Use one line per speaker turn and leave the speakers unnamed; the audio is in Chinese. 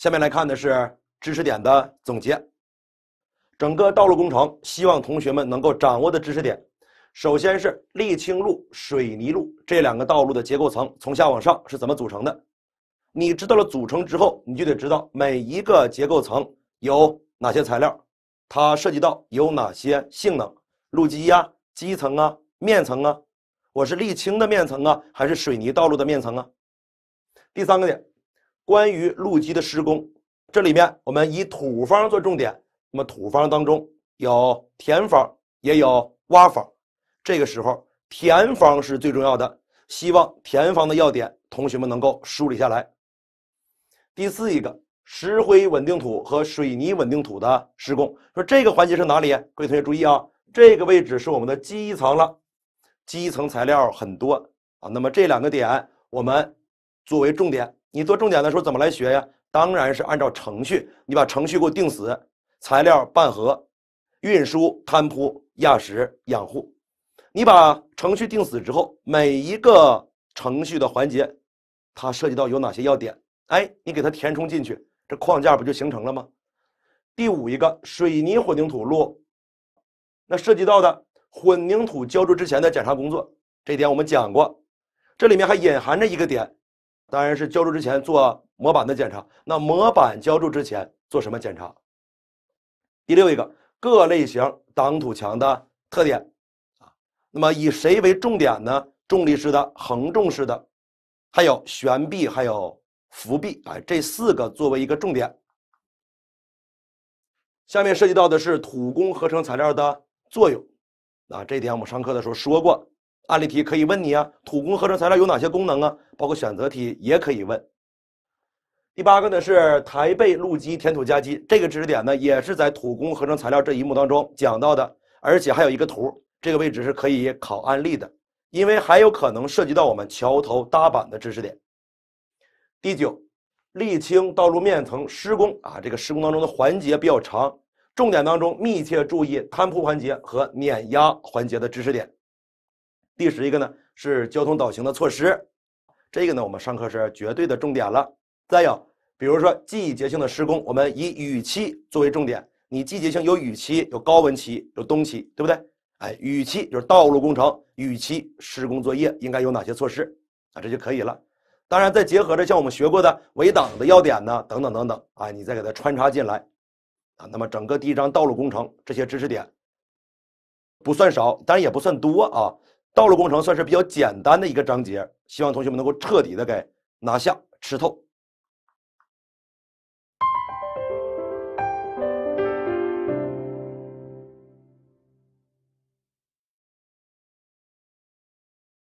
下面来看的是知识点的总结。整个道路工程，希望同学们能够掌握的知识点，首先是沥青路、水泥路这两个道路的结构层，从下往上是怎么组成的。你知道了组成之后，你就得知道每一个结构层有哪些材料，它涉及到有哪些性能。路基呀、基层啊、面层啊，我是沥青的面层啊，还是水泥道路的面层啊？第三个点。关于路基的施工，这里面我们以土方做重点。那么土方当中有填方，也有挖方。这个时候，填方是最重要的。希望填方的要点，同学们能够梳理下来。第四一个，石灰稳定土和水泥稳定土的施工。说这个环节是哪里？各位同学注意啊，这个位置是我们的基层了。基层材料很多啊。那么这两个点，我们作为重点。你做重点的时候怎么来学呀？当然是按照程序，你把程序给我定死，材料拌合、运输、摊铺、压实、养护。你把程序定死之后，每一个程序的环节，它涉及到有哪些要点？哎，你给它填充进去，这框架不就形成了吗？第五一个，水泥混凝土路，那涉及到的混凝土浇筑之前的检查工作，这点我们讲过，这里面还隐含着一个点。当然是浇筑之前做模板的检查。那模板浇筑之前做什么检查？第六一个，各类型挡土墙的特点。啊，那么以谁为重点呢？重力式的、横重式的，还有悬臂，还有浮壁，啊，这四个作为一个重点。下面涉及到的是土工合成材料的作用。啊，这点我们上课的时候说过。案例题可以问你啊，土工合成材料有哪些功能啊？包括选择题也可以问。第八个呢是台背路基填土加基，这个知识点呢，也是在土工合成材料这一幕当中讲到的，而且还有一个图，这个位置是可以考案例的，因为还有可能涉及到我们桥头搭板的知识点。第九，沥青道路面层施工啊，这个施工当中的环节比较长，重点当中密切注意摊铺环节和碾压环节的知识点。第十一个呢是交通导行的措施，这个呢我们上课是绝对的重点了。再有，比如说季节性的施工，我们以雨期作为重点。你季节性有雨期、有高温期、有冬期，对不对？哎，雨期就是道路工程雨期施工作业应该有哪些措施啊？这就可以了。当然，再结合着像我们学过的围挡的要点呢，等等等等啊，你再给它穿插进来啊。那么，整个第一章道路工程这些知识点不算少，当然也不算多啊。道路工程算是比较简单的一个章节，希望同学们能够彻底的给拿下吃透。